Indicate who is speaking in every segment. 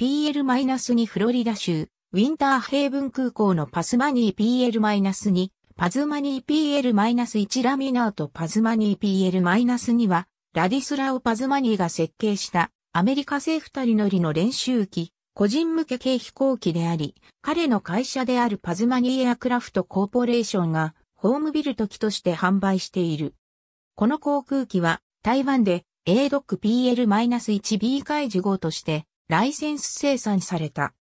Speaker 1: PL-2 フロリダ州、ウィンターヘイブン空港のパズマニー PL-2、パズマニー PL-1 ラミナーとパズマニー PL-2 は、ラディスラオ・パズマニーが設計したアメリカ政府人乗りの練習機、個人向け軽飛行機であり、彼の会社であるパズマニーエアクラフトコーポレーションがホームビルト機として販売している。この航空機は台湾で A ドック PL-1B 海事号としてライセンス生産された。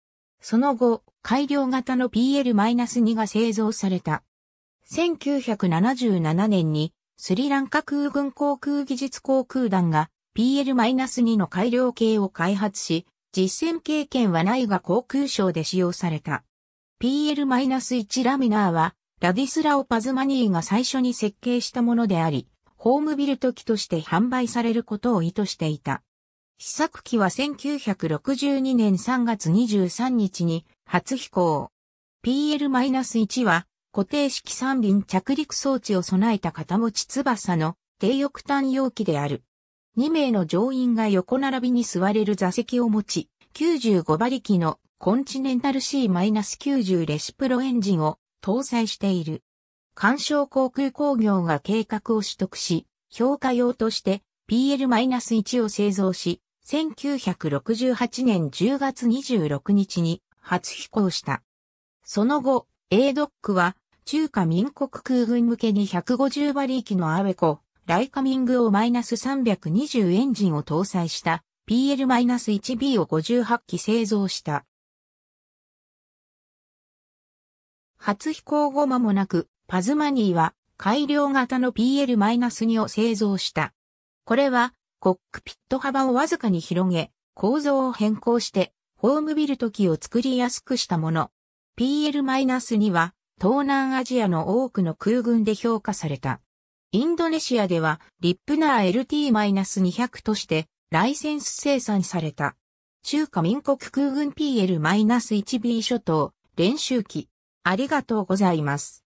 Speaker 1: その後、改良型の PL-2 が製造された。1977年にスリランカ空軍航空技術航空団が PL-2 の改良系を開発し、実践経験はないが航空省で使用された。PL-1 ラミナーは、ラディスラオ・パズマニーが最初に設計したものであり、ホームビルト機として販売されることを意図していた。試作機は1962年3月23日に初飛行。PL-1 は固定式三輪着陸装置を備えた片持ち翼の低翼端容器である。2名の乗員が横並びに座れる座席を持ち、95馬力のコンチネンタル C-90 レシプロエンジンを搭載している。干渉航空工業が計画を取得し、評価用として PL-1 を製造し、1968年10月26日に初飛行した。その後、A ドックは中華民国空軍向けに150馬力のアウェコ、ライカミングをマイナス320エンジンを搭載した PL-1B を58機製造した。初飛行後間もなく、パズマニーは改良型の PL-2 を製造した。これはコックピット幅をわずかに広げ、構造を変更して、ホームビルト機を作りやすくしたもの。PL-2 は、東南アジアの多くの空軍で評価された。インドネシアでは、リップナー LT-200 として、ライセンス生産された。中華民国空軍 PL-1B 諸島、練習機。ありがとうございます。